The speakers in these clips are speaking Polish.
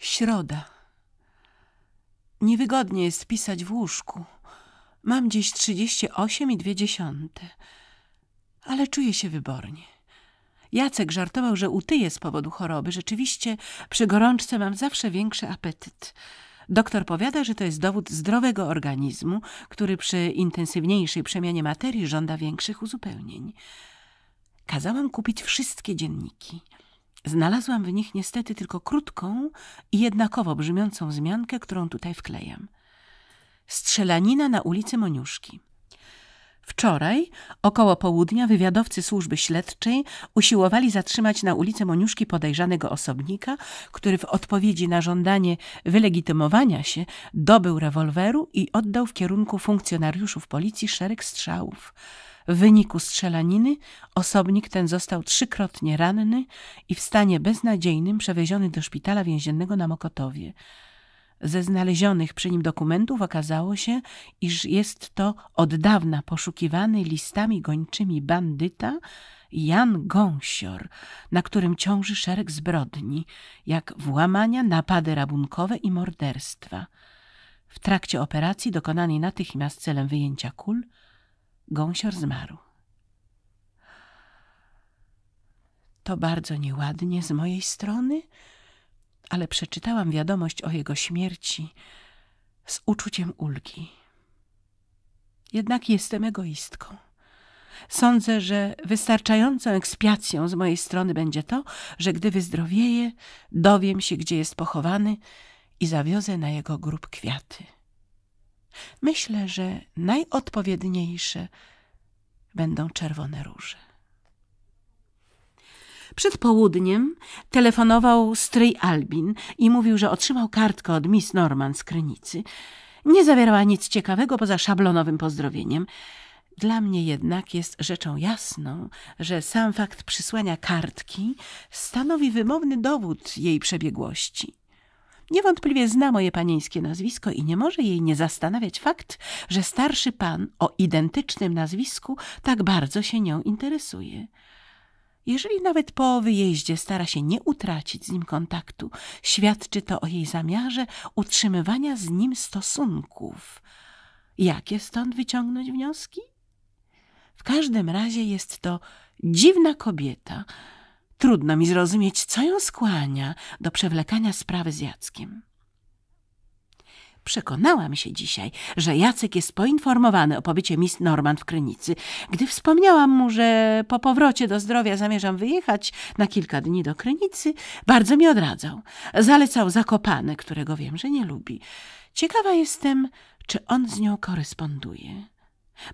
Środa. Niewygodnie jest pisać w łóżku. Mam dziś osiem i dwie dziesiąte. Ale czuję się wybornie. Jacek żartował, że utyję z powodu choroby. Rzeczywiście przy gorączce mam zawsze większy apetyt. Doktor powiada, że to jest dowód zdrowego organizmu, który przy intensywniejszej przemianie materii żąda większych uzupełnień. Kazałam kupić wszystkie dzienniki. Znalazłam w nich niestety tylko krótką i jednakowo brzmiącą wzmiankę, którą tutaj wklejam. Strzelanina na ulicy Moniuszki. Wczoraj, około południa, wywiadowcy służby śledczej usiłowali zatrzymać na ulicy Moniuszki podejrzanego osobnika, który w odpowiedzi na żądanie wylegitymowania się dobył rewolweru i oddał w kierunku funkcjonariuszów policji szereg strzałów. W wyniku strzelaniny osobnik ten został trzykrotnie ranny i w stanie beznadziejnym przewieziony do szpitala więziennego na Mokotowie. Ze znalezionych przy nim dokumentów okazało się, iż jest to od dawna poszukiwany listami gończymi bandyta Jan Gąsior, na którym ciąży szereg zbrodni, jak włamania, napady rabunkowe i morderstwa. W trakcie operacji dokonanej natychmiast celem wyjęcia kul, Gąsior zmarł. To bardzo nieładnie z mojej strony, ale przeczytałam wiadomość o jego śmierci z uczuciem ulgi. Jednak jestem egoistką. Sądzę, że wystarczającą ekspiacją z mojej strony będzie to, że gdy wyzdrowieje, dowiem się, gdzie jest pochowany i zawiozę na jego grób kwiaty. Myślę, że najodpowiedniejsze będą czerwone róże. Przed południem telefonował stryj Albin i mówił, że otrzymał kartkę od Miss Norman z Krynicy. Nie zawierała nic ciekawego poza szablonowym pozdrowieniem. Dla mnie jednak jest rzeczą jasną, że sam fakt przysłania kartki stanowi wymowny dowód jej przebiegłości. Niewątpliwie zna moje panieńskie nazwisko i nie może jej nie zastanawiać fakt, że starszy pan o identycznym nazwisku tak bardzo się nią interesuje. Jeżeli nawet po wyjeździe stara się nie utracić z nim kontaktu, świadczy to o jej zamiarze utrzymywania z nim stosunków. Jakie stąd wyciągnąć wnioski? W każdym razie jest to dziwna kobieta, Trudno mi zrozumieć, co ją skłania do przewlekania sprawy z Jackiem. Przekonałam się dzisiaj, że Jacek jest poinformowany o pobycie Miss Norman w Krynicy. Gdy wspomniałam mu, że po powrocie do zdrowia zamierzam wyjechać na kilka dni do Krynicy, bardzo mi odradzał. Zalecał Zakopane, którego wiem, że nie lubi. Ciekawa jestem, czy on z nią koresponduje.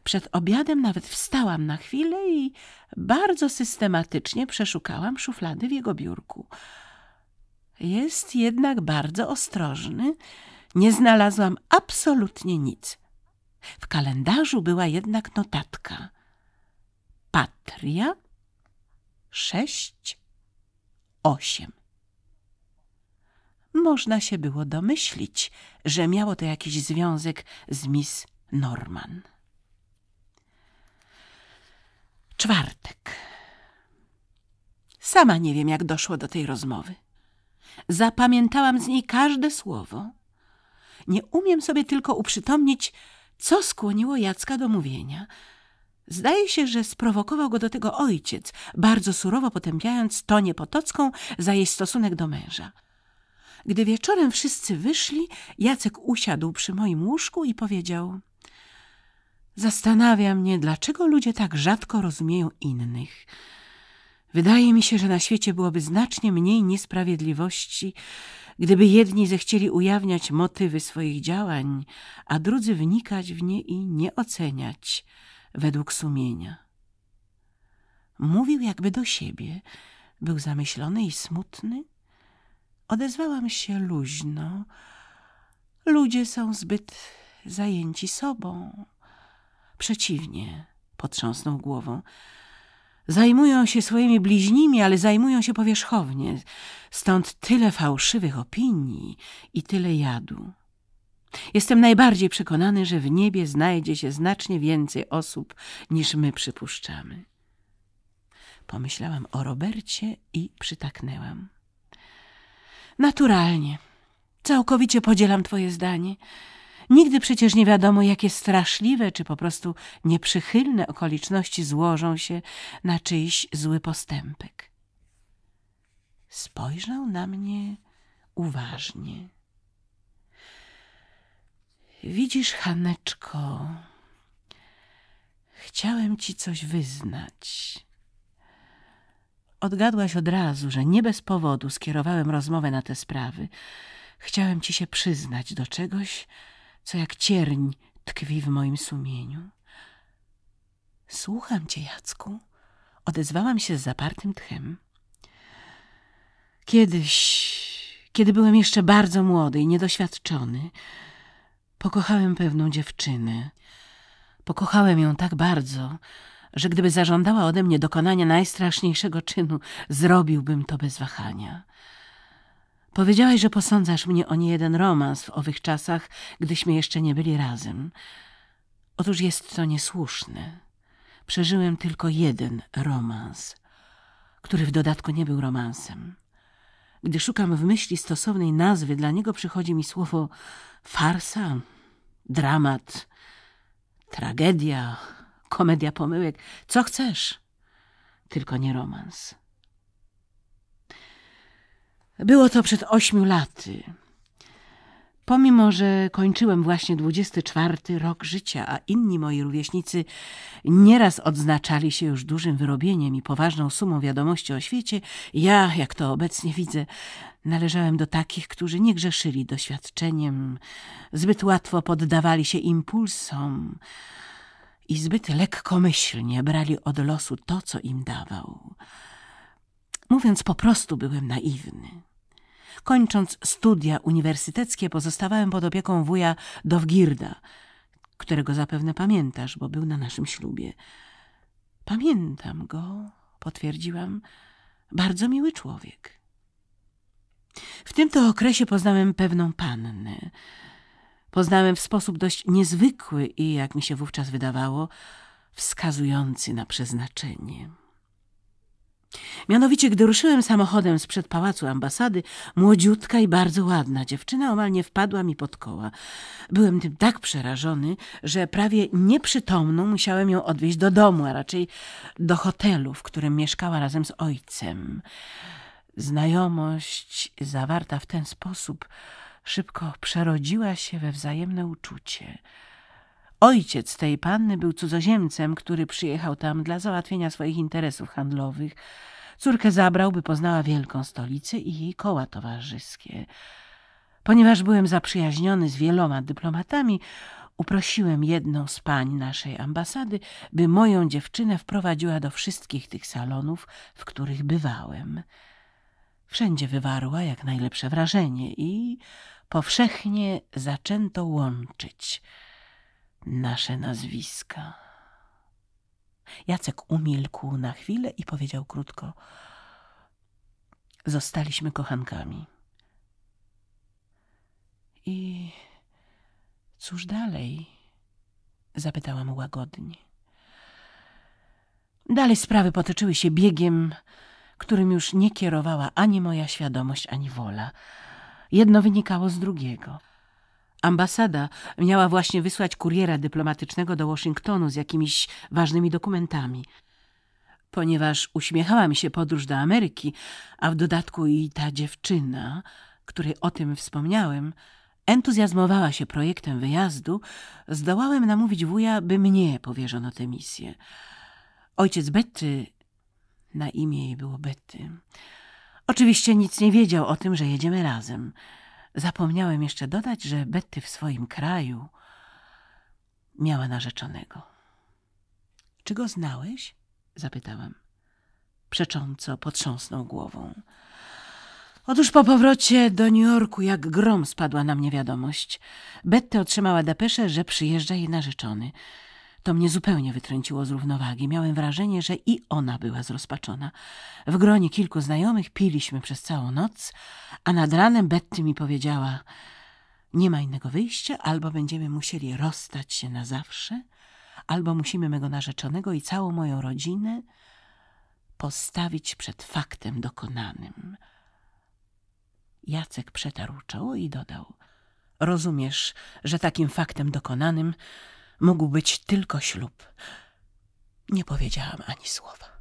Przed obiadem nawet wstałam na chwilę i bardzo systematycznie przeszukałam szuflady w jego biurku. Jest jednak bardzo ostrożny. Nie znalazłam absolutnie nic. W kalendarzu była jednak notatka. Patria sześć osiem. Można się było domyślić, że miało to jakiś związek z Miss Norman. Czwartek. Sama nie wiem, jak doszło do tej rozmowy. Zapamiętałam z niej każde słowo. Nie umiem sobie tylko uprzytomnić, co skłoniło Jacka do mówienia. Zdaje się, że sprowokował go do tego ojciec, bardzo surowo potępiając Tonię Potocką za jej stosunek do męża. Gdy wieczorem wszyscy wyszli, Jacek usiadł przy moim łóżku i powiedział – Zastanawia mnie, dlaczego ludzie tak rzadko rozumieją innych. Wydaje mi się, że na świecie byłoby znacznie mniej niesprawiedliwości, gdyby jedni zechcieli ujawniać motywy swoich działań, a drudzy wnikać w nie i nie oceniać według sumienia. Mówił jakby do siebie, był zamyślony i smutny. Odezwałam się luźno. Ludzie są zbyt zajęci sobą. Przeciwnie, potrząsnął głową. Zajmują się swoimi bliźnimi, ale zajmują się powierzchownie. Stąd tyle fałszywych opinii i tyle jadu. Jestem najbardziej przekonany, że w niebie znajdzie się znacznie więcej osób niż my przypuszczamy. Pomyślałam o Robercie i przytaknęłam. Naturalnie. Całkowicie podzielam twoje zdanie. Nigdy przecież nie wiadomo, jakie straszliwe czy po prostu nieprzychylne okoliczności złożą się na czyjś zły postępek. Spojrzał na mnie uważnie. Widzisz, Haneczko, chciałem ci coś wyznać. Odgadłaś od razu, że nie bez powodu skierowałem rozmowę na te sprawy. Chciałem ci się przyznać do czegoś, co jak cierń tkwi w moim sumieniu. Słucham cię, Jacku, odezwałam się z zapartym tchem. Kiedyś, kiedy byłem jeszcze bardzo młody i niedoświadczony, pokochałem pewną dziewczynę. Pokochałem ją tak bardzo, że gdyby zażądała ode mnie dokonania najstraszniejszego czynu, zrobiłbym to bez wahania. Powiedziałeś, że posądzasz mnie o niejeden romans w owych czasach, gdyśmy jeszcze nie byli razem. Otóż jest to niesłuszne. Przeżyłem tylko jeden romans, który w dodatku nie był romansem. Gdy szukam w myśli stosownej nazwy, dla niego przychodzi mi słowo farsa, dramat, tragedia, komedia pomyłek, co chcesz, tylko nie romans. Było to przed ośmiu laty. Pomimo, że kończyłem właśnie 24 rok życia, a inni moi rówieśnicy nieraz odznaczali się już dużym wyrobieniem i poważną sumą wiadomości o świecie, ja, jak to obecnie widzę, należałem do takich, którzy nie grzeszyli doświadczeniem, zbyt łatwo poddawali się impulsom i zbyt lekkomyślnie brali od losu to, co im dawał. Mówiąc po prostu, byłem naiwny. Kończąc studia uniwersyteckie, pozostawałem pod opieką wuja Dowgirda, którego zapewne pamiętasz, bo był na naszym ślubie. Pamiętam go, potwierdziłam. Bardzo miły człowiek. W tym to okresie poznałem pewną pannę. Poznałem w sposób dość niezwykły i, jak mi się wówczas wydawało, wskazujący na przeznaczenie. Mianowicie, gdy ruszyłem samochodem z przed pałacu ambasady, młodziutka i bardzo ładna dziewczyna omal nie wpadła mi pod koła. Byłem tym tak przerażony, że prawie nieprzytomną musiałem ją odwieźć do domu, a raczej do hotelu, w którym mieszkała razem z ojcem. Znajomość zawarta w ten sposób szybko przerodziła się we wzajemne uczucie – Ojciec tej panny był cudzoziemcem, który przyjechał tam dla załatwienia swoich interesów handlowych. Córkę zabrał, by poznała wielką stolicę i jej koła towarzyskie. Ponieważ byłem zaprzyjaźniony z wieloma dyplomatami, uprosiłem jedną z pań naszej ambasady, by moją dziewczynę wprowadziła do wszystkich tych salonów, w których bywałem. Wszędzie wywarła jak najlepsze wrażenie i powszechnie zaczęto łączyć – nasze nazwiska. Jacek umilkł na chwilę i powiedział krótko: Zostaliśmy kochankami. I cóż dalej? Zapytałam łagodnie. Dalej sprawy potoczyły się biegiem, którym już nie kierowała ani moja świadomość, ani wola. Jedno wynikało z drugiego. Ambasada miała właśnie wysłać kuriera dyplomatycznego do Waszyngtonu z jakimiś ważnymi dokumentami. Ponieważ uśmiechała mi się podróż do Ameryki, a w dodatku i ta dziewczyna, której o tym wspomniałem, entuzjazmowała się projektem wyjazdu, zdołałem namówić wuja, by mnie powierzono tę misję. Ojciec Betty, na imię jej było Betty, oczywiście nic nie wiedział o tym, że jedziemy razem – Zapomniałem jeszcze dodać, że Betty w swoim kraju miała narzeczonego. Czy go znałeś? zapytałam. Przecząco potrząsnął głową. Otóż po powrocie do New Yorku jak grom spadła na mnie wiadomość. Betty otrzymała depeszę, że przyjeżdża jej narzeczony. To mnie zupełnie wytręciło z równowagi. Miałem wrażenie, że i ona była zrozpaczona. W gronie kilku znajomych piliśmy przez całą noc, a nad ranem Betty mi powiedziała: Nie ma innego wyjścia, albo będziemy musieli rozstać się na zawsze, albo musimy mego narzeczonego i całą moją rodzinę postawić przed faktem dokonanym. Jacek przetarł czoło i dodał: Rozumiesz, że takim faktem dokonanym mógł być tylko ślub. Nie powiedziałam ani słowa.